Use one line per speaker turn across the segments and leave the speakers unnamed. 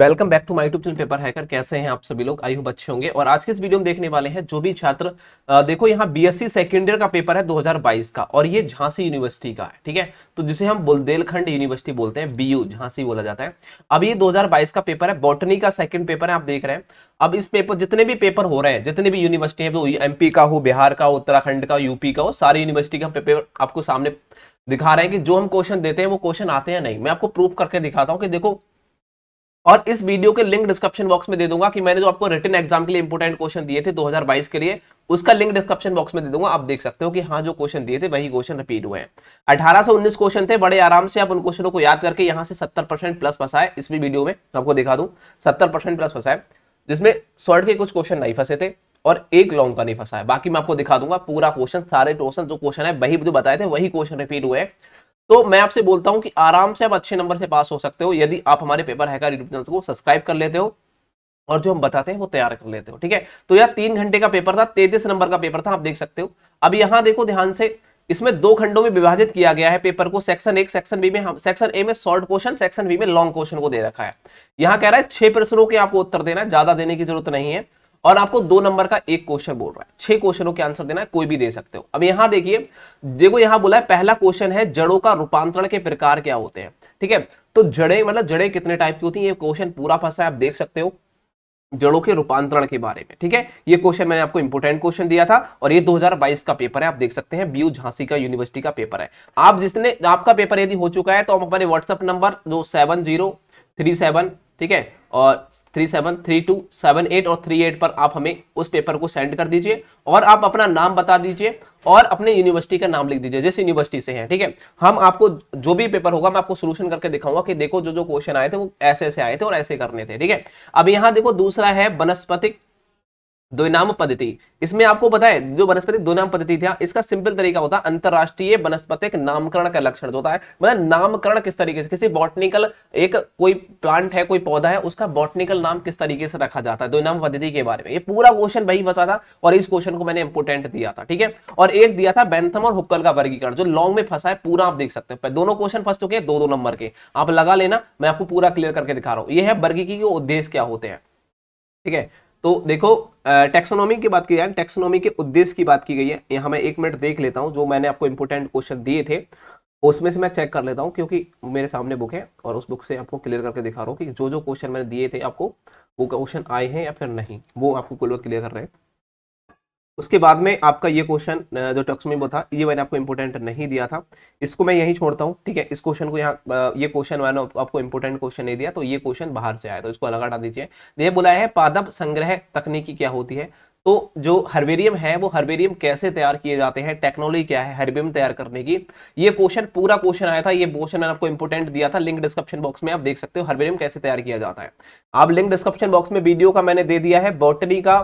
welcome back to my YouTube channel Paper Hacker कैसे हैं आप सभी लोग आई हो बच्चे होंगे और आज के इस वीडियो में देखने वाले हैं जो भी छात्र देखो यहाँ बीएससी सेकेंड ईयर का पेपर है 2022 का और ये झांसी यूनिवर्सिटी का है ठीक है तो जिसे हम बुलदेलखंड यूनिवर्सिटी बोलते हैं बीयू झांसी बोला जाता है अब ये दो का पेपर है बॉटनी का सेकंड पेपर है आप देख रहे हैं अब इस पेपर जितने भी पेपर हो रहे हैं जितने भी यूनिवर्सिटी है एमपी का हो बिहार का उत्तराखंड का यूपी का हो सारी यूनिवर्सिटी का पेपर आपको सामने दिखा रहे हैं कि जो हम क्वेश्चन देते हैं वो क्वेश्चन आते हैं नहीं मैं आपको प्रूफ करके दिखाता हूँ कि देखो और इस वीडियो के लिंक डिस्क्रिप्शन बॉक्स में दे दूंगा कि मैंने जो आपको रिटर्न एग्जाम के लिए इंपोर्टेंट क्वेश्चन दिए थे 2022 के लिए उसका लिंक डिस्क्रिप्शन बॉक्स में दे दूंगा आप देख सकते हो कि हाँ जो क्वेश्चन दिए थे वही क्वेश्चन रिपीट हुए हैं अठारह से उन्नीस क्वेश्चन थे बड़े आराम से आप उन क्वेश्चनों को याद करके यहाँ से सत्तर प्लस है इस वीडियो में आपको दिखा दूँ सत्तर प्लस है जिसमें शॉर्ट के कुछ क्वेश्चन नहीं फंसे थे और एक लॉन्ग का नहीं फंसा है बाकी मैं आपको दिखा दूंगा पूरा क्वेश्चन सारे क्वेश्चन जो क्वेश्चन है वही जो बताए थे वही क्वेश्चन रिपीट हुए हैं तो मैं आपसे बोलता हूं कि आराम से आप अच्छे नंबर से पास हो सकते हो यदि आप हमारे पेपर हैकर यूट्यूब चैनल को सब्सक्राइब कर लेते हो और जो हम बताते हैं वो तैयार कर लेते हो ठीक है तो यार तीन घंटे का पेपर था तेतीस नंबर का पेपर था आप देख सकते हो अब यहाँ देखो ध्यान से इसमें दो खंडों में विभाजित किया गया है पेपर को सेक्शन एक सेक्शन बी में हम सेक्शन ए में शॉर्ट क्वेश्चन सेक्शन बी में लॉन्ग क्वेश्चन को दे रखा है यहाँ कह रहा है छह प्रश्नों के आपको उत्तर देना है ज्यादा देने की जरूरत नहीं है और आपको दो नंबर का एक क्वेश्चन बोल रहा है छह क्वेश्चनों के आंसर देना है कोई भी दे सकते हो अब यहां देखिए देखो यहां बोला है पहला क्वेश्चन है जड़ों का रूपांतरण के प्रकार क्या होते हैं ठीक है तो जड़े मतलब जड़े कितने टाइप की होती है ये क्वेश्चन पूरा फंसा है आप देख सकते हो जड़ों के रूपांतरण के बारे में ठीक है ये क्वेश्चन मैंने आपको इंपोर्टेंट क्वेश्चन दिया था और ये 2022 का पेपर है आप देख सकते हैं बीयू झांसी का यूनिवर्सिटी का पेपर है आप जिसने आपका पेपर यदि हो चुका है तो हमारे व्हाट्सएप नंबर जो सेवन जीरो थ्री सेवन ठीक है और three seven three two seven eight और थ्री एट पर आप हमें उस पेपर को सेंड कर दीजिए और आप अपना नाम बता दीजिए और अपने यूनिवर्सिटी का नाम लिख दीजिए जिस यूनिवर्सिटी से है ठीक है हम आपको जो भी पेपर होगा मैं आपको सोल्यूशन करके दिखाऊंगा कि देखो जो जो क्वेश्चन आए थे वो ऐसे ऐसे आए थे और ऐसे करने थे ठीक है अब यहां देखो दूसरा है वनस्पतिक द्विनाम पद्धति इसमें आपको बताए जो वनस्पति द्विनाम पद्धति था इसका सिंपल तरीका होता है अंतरराष्ट्रीय वनस्पति नामकरण का लक्षण होता है मतलब नामकरण किस तरीके से किसी बॉटनिकल एक कोई प्लांट है कोई पौधा है उसका बॉटनिकल नाम किस तरीके से रखा जाता है द्विनाम पद्धति के बारे में ये पूरा क्वेश्चन वही बचा था और इस क्वेश्चन को मैंने इंपोर्टेंट दिया था ठीक है और एक दिया था बैंथम और हुक्कल का वर्गीकरण जो लॉन्ग में फंसा है पूरा आप देख सकते हैं दोनों क्वेश्चन फंस चुके हैं दो दो नंबर के आप लगा लेना मैं आपको पूरा क्लियर करके दिखा रहा हूँ यह है वर्गी के उद्देश्य क्या होते हैं ठीक है तो देखो टेक्सोनॉमी की बात की जाए टेक्सोनॉमी के उद्देश्य की बात की गई है यहां मैं एक मिनट देख लेता हूँ जो मैंने आपको इंपोर्टेंट क्वेश्चन दिए थे उसमें से मैं चेक कर लेता हूँ क्योंकि मेरे सामने बुक है और उस बुक से आपको क्लियर करके दिखा रहा हूँ कि जो जो क्वेश्चन मैंने दिए थे आपको वो क्वेश्चन आए हैं या फिर नहीं वो आपको क्लियर कर रहे हैं उसके बाद में आपका ये क्वेश्चन जो टक्स में वो था ये मैंने आपको इंपोर्टेंट नहीं दिया था इसको मैं यही छोड़ता हूँ ठीक है इस क्वेश्चन को यहाँ ये क्वेश्चन मैंने आपको इंपोर्टेंट क्वेश्चन नहीं दिया तो ये क्वेश्चन बाहर से आया तो इसको अलग हटा दीजिए तो ये बोला है पादप संग्रह तकनीकी क्या होती है तो जो हर्बेरियम है वो हर्बेरियम कैसे तैयार किए जाते हैं टेक्नोलॉजी क्या है हर्बेरियम तैयार करने की ये क्वेश्चन पूरा क्वेश्चन आया था ये क्वेश्चन मैंने आपको इंपोर्टेंट दिया था लिंक डिस्क्रिप्शन बॉक्स में आप देख सकते हो हर्बेरियम कैसे तैयार किया जाता है आप लिंक डिस्क्रिप्शन बॉक्स में वीडियो का मैंने दे दिया है बॉटनी का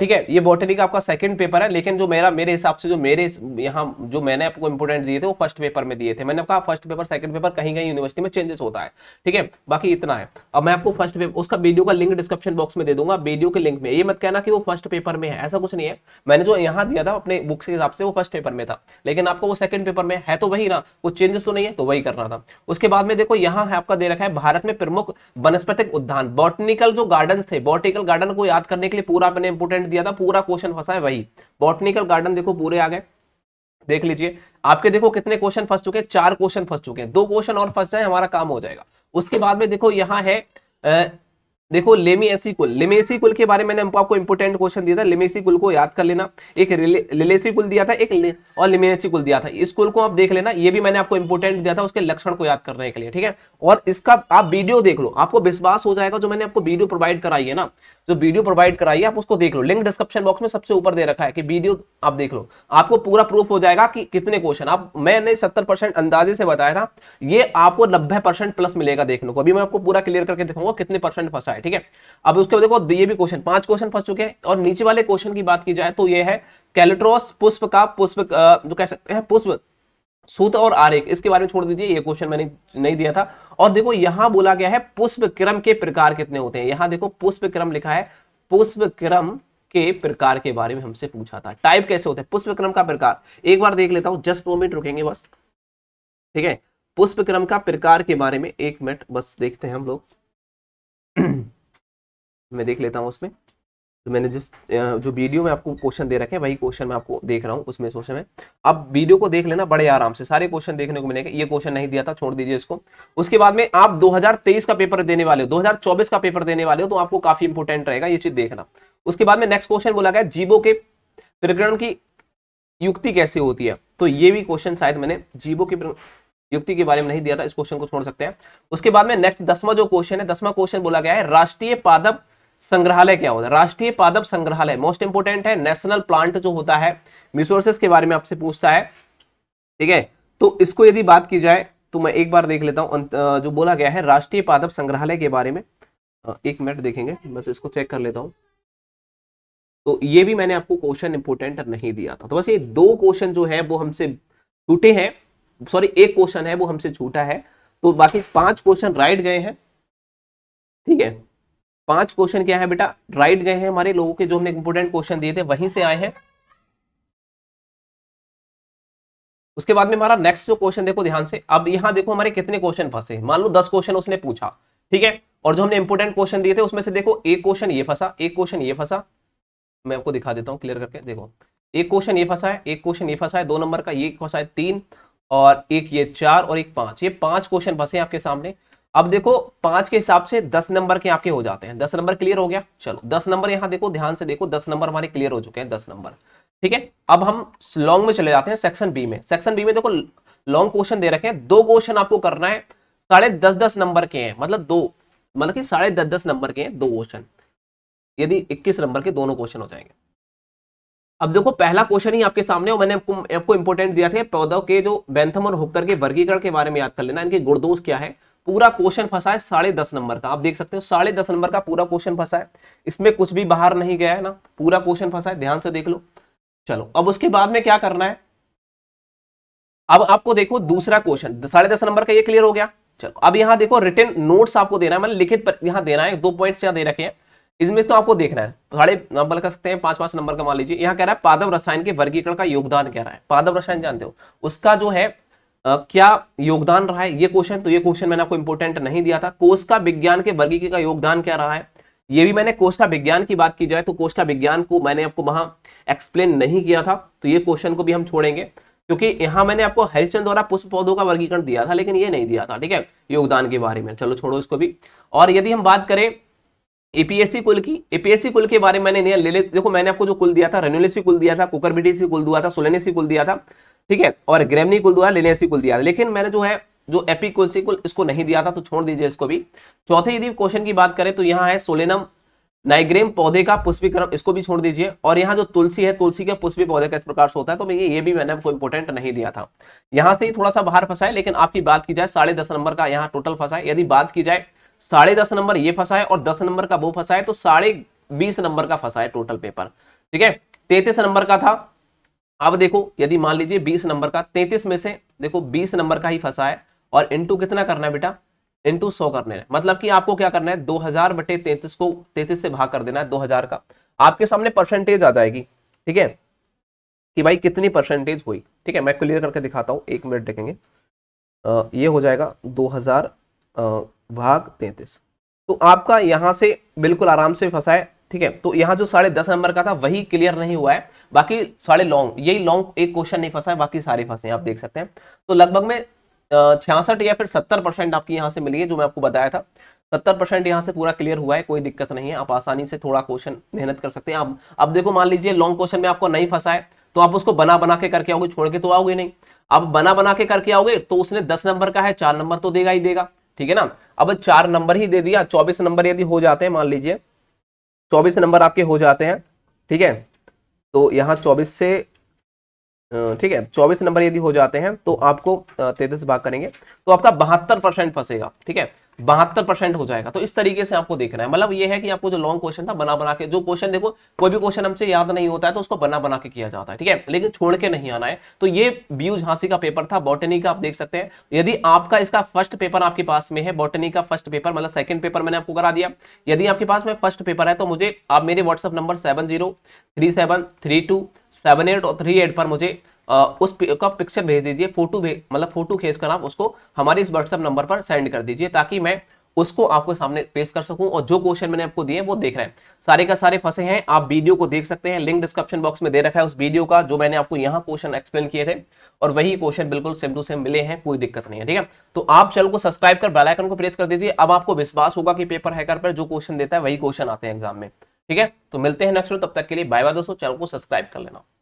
ठीक है ये बॉटनी का आपका सेकंड पेपर है लेकिन जो मेरा मेरे हिसाब से जो मेरे यहाँ जो मैंने आपको इंपोर्टेंट दिए थे वो फर्स्ट पेपर में दिए थे मैंने कहा फर्स्ट पेपर सेकंड पेपर कहीं कहीं यूनिवर्सिटी में चेंजेस होता है ठीक है बाकी इतना है अब मैं आपको फर्स्ट पेपर उसका वीडियो का लिंक डिस्क्रिप्शन बॉक्स में दे दूंगा वीडियो के लिंक में ये मत कहना कि वो फर्स्ट पेपर में है ऐसा कुछ नहीं है मैंने जो यहाँ दिया था अपने बुक्स के हिसाब से वो फर्स्ट पेपर में था लेकिन आपको वो सेकंड पेपर में है तो वही ना वो चेंजेस तो नहीं है तो वही करना था उसके बाद में देखो यहाँ है आपका दे रखा है भारत में प्रमुख वनस्पतिक उद्यान बॉटनिकल जो गार्डन थे बॉटनिकल गार्डन को याद करने के लिए पूरा मैंने इंपोर्टेंट दिया था पूरा क्वेश्चन फंसा है वही बॉटनिकल गार्डन देखो पूरे आ गए देख लीजिए आपके देखो कितने क्वेश्चन फंस चुके हैं चार क्वेश्चन फंस चुके हैं दो क्वेश्चन और फंस जाए हमारा काम हो जाएगा उसके बाद में देखो यहाँ है देखो लेमेसी कुल लेमेसी कुल के बारे में मैंने आपको इंपोर्टेंट क्वेश्चन दिया था लेमेसी कुल को याद कर लेना एक लेलेसी कुल दिया था एक और लेमेसी कुल दिया था इस कुल को आप देख लेना ये भी मैंने आपको इंपोर्टेंट दिया था उसके लक्षण को याद करने के लिए ठीक है और इसका आप वीडियो देख लो आपको विश्वास हो जाएगा जो मैंने आपको वीडियो प्रोवाइड कराई है ना जो वीडियो प्रोवाइड कराई है आप उसको देख लो लिंक डिस्क्रिप्शन बॉक्स में सबसे ऊपर दे रखा है कि वीडियो आप देख लो आपको पूरा प्रूफ हो जाएगा कि कितने क्वेश्चन आप मैंने 70 परसेंट अंदाजे से बताया था ये आपको 90 परसेंट प्लस मिलेगा देखने को अभी मैं आपको पूरा क्लियर करके दिखाऊंगा कितने परसेंट फंसा है ठीक है अब उसके बाद देखो ये भी क्वेश्चन पांच क्वेश्चन फंस चुके हैं और नीचे वाले क्वेश्चन की बात की जाए तो ये है कैलेट्रोस पुष्प का पुष्प जो कह सकते हैं पुष्प सूत और आरेख इसके बारे में छोड़ दीजिए ये क्वेश्चन मैंने नहीं दिया था और देखो यहां बोला गया है पुष्प क्रम के प्रकार कितने होते हैं यहां देखो पुष्प क्रम लिखा है पुष्प क्रम के प्रकार के बारे में हमसे पूछा था टाइप कैसे होते हैं पुष्प क्रम का प्रकार एक बार देख लेता हूं जस्ट मोमेंट रुकेंगे बस ठीक है पुष्प क्रम का प्रकार के बारे में एक मिनट बस देखते हैं हम लोग मैं देख लेता हूँ उसमें तो मैंने जिस जो वीडियो में आपको क्वेश्चन दे रखे हैं वही क्वेश्चन मैं आपको देख रहा हूँ उसमें क्वेश्चन में आप वीडियो को देख लेना बड़े आराम से सारे क्वेश्चन देखने को मिलेंगे ये क्वेश्चन नहीं दिया था छोड़ दीजिए इसको उसके बाद में आप 2023 का पेपर देने वाले हो 2024 का पेपर देने वाले हो तो आपको काफी इंपोर्टेंट रहेगा ये चीज देखना उसके बाद में नेक्स्ट क्वेश्चन बोला गया जीवो के प्रकरण की युक्ति कैसे होती है तो ये भी क्वेश्चन शायद मैंने जीवो के युक्ति के बारे में नहीं दिया था इस क्वेश्चन को छोड़ सकते हैं उसके बाद में नेक्स्ट दसवा जो क्वेश्चन है दसवा क्वेश्चन बोला गया है राष्ट्रीय पादप संग्रहालय क्या होता है राष्ट्रीय पादप संग्रहालय मोस्ट इंपोर्टेंट है नेशनल प्लांट जो होता है रिसोर्सेस के बारे में आपसे पूछता है ठीक है तो इसको यदि बात की जाए तो मैं एक बार देख लेता हूं जो बोला गया है राष्ट्रीय पादप संग्रहालय के बारे में एक मिनट देखेंगे बस इसको चेक कर लेता हूं तो ये भी मैंने आपको क्वेश्चन इंपोर्टेंट नहीं दिया था तो बस ये दो क्वेश्चन जो है वो हमसे टूटे हैं सॉरी एक क्वेश्चन है वो हमसे छूटा है तो बाकी पांच क्वेश्चन राइट गए हैं ठीक है पांच क्वेश्चन क्या है बेटा राइट गए हैं हमारे लोगों के जो हमने इंपोर्टेंट क्वेश्चन दिए थे वहीं से आए हैं उसके बाद में हमारा नेक्स्ट जो क्वेश्चन देखो ध्यान से अब यहां देखो हमारे कितने क्वेश्चन फंसे मान लो दस क्वेश्चन उसने पूछा ठीक है और जो हमने इंपोर्टेंट क्वेश्चन दिए थे उसमें से देखो एक क्वेश्चन ये फंसा एक क्वेश्चन ये फंसा मैं आपको दिखा देता हूँ क्लियर करके देखो एक क्वेश्चन ये फंसा है एक क्वेश्चन ये फंसा है दो नंबर का ये फंसा है तीन और एक ये चार और एक पांच ये पांच क्वेश्चन बसे आपके सामने अब देखो पांच के हिसाब से दस नंबर के आपके हो जाते हैं दस नंबर क्लियर हो गया चलो दस नंबर यहाँ देखो ध्यान से देखो दस नंबर हमारे क्लियर हो चुके हैं दस नंबर ठीक है अब हम लॉन्ग में चले जाते हैं सेक्शन बी में सेक्शन बी में देखो लॉन्ग क्वेश्चन दे रखे हैं दो क्वेश्चन आपको करना है साढ़े दस दस नंबर के हैं मतलब दो मतलब कि साढ़े दस दस नंबर के हैं दो क्वेश्चन यदि इक्कीस नंबर के दोनों क्वेश्चन हो जाएंगे अब देखो पहला क्वेश्चन ही आपके सामने और मैंने आपको आपको इंपोर्टेंट दिया था पौधों के जो बैंथम और होकर के वर्गीकरण के बारे में याद कर लेना इनके गुड़दोष क्या है पूरा क्वेश्चन फंसा है साढ़े दस नंबर का आप देख सकते हो साढ़े दस नंबर का पूरा क्वेश्चन फंसा है इसमें कुछ भी बाहर नहीं गया है ना पूरा क्वेश्चन फंसा है ध्यान से देख लो चलो अब उसके बाद में क्या करना है अब आपको देखो दूसरा क्वेश्चन साढ़े दस नंबर का ये क्लियर हो गया चलो अब यहाँ देखो रिटर्न नोट्स आपको देना है मतलब लिखित यहां यहाँ देना है दो पॉइंट्स यहां दे रखे हैं इसमें तो आपको देखना है साढ़े नंबर बल कर सकते हैं पांच पांच नंबर का मान लीजिए यहाँ कह रहा है पादव रसायन के वर्गीकरण का योगदान कह रहा है पादव रसायन जानते हो उसका जो है Uh, क्या योगदान रहा है ये क्वेश्चन तो ये क्वेश्चन मैंने आपको इंपोर्टेंट नहीं दिया था कोष का विज्ञान के वर्गीकरण का योगदान क्या रहा है ये भी मैंने कोष का विज्ञान की बात की जाए तो कोष का विज्ञान को मैंने आपको वहां एक्सप्लेन नहीं किया था तो ये क्वेश्चन को भी हम छोड़ेंगे क्योंकि यहाँ मैंने आपको हरिचंद द्वारा पुष्प पौधों का वर्गीकरण दिया था लेकिन ये नहीं दिया था ठीक है योगदान के बारे में चलो छोड़ो इसको भी और यदि हम बात करें एपीएससी कुल की एपीएससी कुल के बारे में मैंने ले, ले देखो मैंने आपको जो कुल दिया था रेनुलेसी कुल दिया था कुकरबिटीसी कुल दिया था सोलेनेसी कुल दिया था ठीक है और ग्रेमनी कुल दुआ लेनेसी कुल दिया लेकिन मैंने जो है जो एपी कुल कुल इसको नहीं दिया था तो छोड़ दीजिए इसको भी चौथे यदि क्वेश्चन की बात करें तो यहाँ है सोलेनम नाइग्रेम पौधे का पुष्पीकरण इसको भी छोड़ दीजिए और यहाँ जो तुलसी है तुलसी के पुष्पी पौधे का इस प्रकार से होता है तो मैं ये भी मैंने आपको इंपोर्टेंट नहीं दिया था यहाँ से ही थोड़ा सा बाहर फंसा है लेकिन आपकी बात की जाए साढ़े दस नंबर का यहाँ टोटल फंसा है यदि बात की जाए साढ़े दस नंबर ये फंसा है और दस नंबर का वो फंसा है तो साढ़े बीस नंबर का फंसा है टोटल पेपर ठीक है तैतीस नंबर का था अब देखो यदि मान लीजिए बीस नंबर का तैतीस में से देखो बीस नंबर का ही फंसा है और इंटू कितना करना है बेटा इंटू सौ करने है मतलब कि आपको क्या करना है दो हजार बटे तैतीस को तैतीस से भाग कर देना है दो हजार का आपके सामने परसेंटेज आ जाएगी ठीक है कि भाई कितनी परसेंटेज हुई ठीक है मैं क्लियर करके दिखाता हूं एक मिनट देखेंगे आ, ये हो जाएगा दो हजार भाग तैतीस तो आपका यहां से बिल्कुल आराम से फंसा है ठीक है तो यहाँ जो साढ़े दस नंबर का था वही क्लियर नहीं हुआ है बाकी साढ़े लॉन्ग यही लॉन्ग एक क्वेश्चन नहीं फंसा है बाकी सारे फंसे हैं आप देख सकते हैं तो लगभग में छियासठ या फिर सत्तर परसेंट आपकी यहाँ से मिली है जो मैं आपको बताया था सत्तर परसेंट यहाँ से पूरा क्लियर हुआ है कोई दिक्कत नहीं है आप आसानी से थोड़ा क्वेश्चन मेहनत कर सकते हैं आप अब देखो मान लीजिए लॉन्ग क्वेश्चन में आपको नहीं फंसा है तो आप उसको बना बना के करके आओगे छोड़ के तो आओगे नहीं आप बना बना के करके आओगे तो उसने दस नंबर का है चार नंबर तो देगा ही देगा ठीक है ना अब चार नंबर ही दे दिया चौबीस नंबर यदि हो जाते हैं मान लीजिए चौबीस नंबर आपके हो जाते हैं ठीक है तो यहाँ चौबीस से ठीक है चौबीस नंबर यदि हो जाते हैं तो आपको तैतीस भाग करेंगे तो आपका बहत्तर परसेंट फंसेगा ठीक है बहत्तर परसेंट हो जाएगा तो इस तरीके से आपको देखना है मतलब ये है कि आपको जो लॉन्ग क्वेश्चन था बना बना के जो क्वेश्चन देखो कोई भी क्वेश्चन हमसे याद नहीं होता है तो उसको बना बना के किया जाता है ठीक है लेकिन छोड़ के नहीं आना है तो ये बीयू झांसी का पेपर था बॉटनी का आप देख सकते हैं यदि आपका इसका फर्स्ट पेपर आपके पास में है बॉटनी का फर्स्ट पेपर मतलब सेकंड पेपर मैंने आपको करा दिया यदि आपके पास में फर्स्ट पेपर है तो मुझे आप मेरे WhatsApp number seven zero three seven three two seven eight और थ्री एट पर मुझे उस का पिक्चर भेज दीजिए फोटो मतलब फोटो खींच कर आप उसको हमारे इस व्हाट्सअप नंबर पर सेंड कर दीजिए ताकि मैं उसको आपको सामने पेश कर सकूं और जो क्वेश्चन मैंने आपको दिए वो देख रहे हैं सारे का सारे फंसे हैं आप वीडियो को देख सकते हैं लिंक डिस्क्रिप्शन बॉक्स में दे रखा है उस वीडियो का जो मैंने आपको यहाँ क्वेश्चन एक्सप्लेन किए थे और वही क्वेश्चन बिल्कुल सेम टू सेम मिले हैं कोई दिक्कत नहीं है ठीक है तो आप चैनल को सब्सक्राइब कर बेलाइकन को प्रेस कर दीजिए अब आपको विश्वास होगा कि पेपर हैकर पर जो क्वेश्चन देता है वही क्वेश्चन आते हैं एग्जाम में ठीक है तो मिलते हैं नेक्स्ट तब तक के लिए बाय बाय दोस्तों चैनल को सब्सक्राइब कर लेना